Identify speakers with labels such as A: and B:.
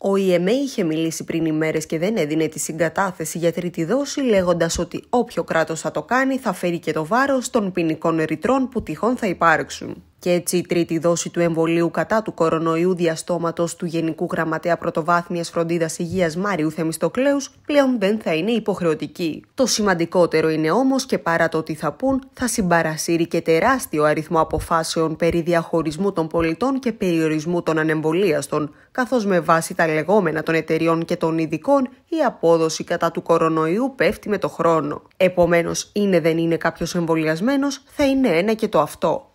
A: Ο ΙΕΜΕ είχε μιλήσει πριν ημέρες και δεν έδινε τη συγκατάθεση για τρίτη δόση λέγοντας ότι όποιο κράτος θα το κάνει θα φέρει και το βάρος των ποινικών ρητρών που τυχόν θα υπάρξουν. Και έτσι η τρίτη δόση του εμβολίου κατά του κορονοϊού διαστόματος του Γενικού Γραμματέα Πρωτοβάθμιας Φροντίδας Υγείας Μάριου Θεμιστοκλέους πλέον δεν θα είναι υποχρεωτική. Το σημαντικότερο είναι όμως και παρά το τι θα πούν θα συμπαρασύρει και τεράστιο αριθμό αποφάσεων περί διαχωρισμού των πολιτών και περιορισμού των ανεμβολίαστων, καθώς με βάση τα λεγόμενα των εταιριών και των ειδικών η απόδοση κατά του κορονοϊού πέφτει με το χρόνο. Επομένως, είναι δεν είναι κάποιος εμβολιασμένος, θα είναι ένα και το αυτό.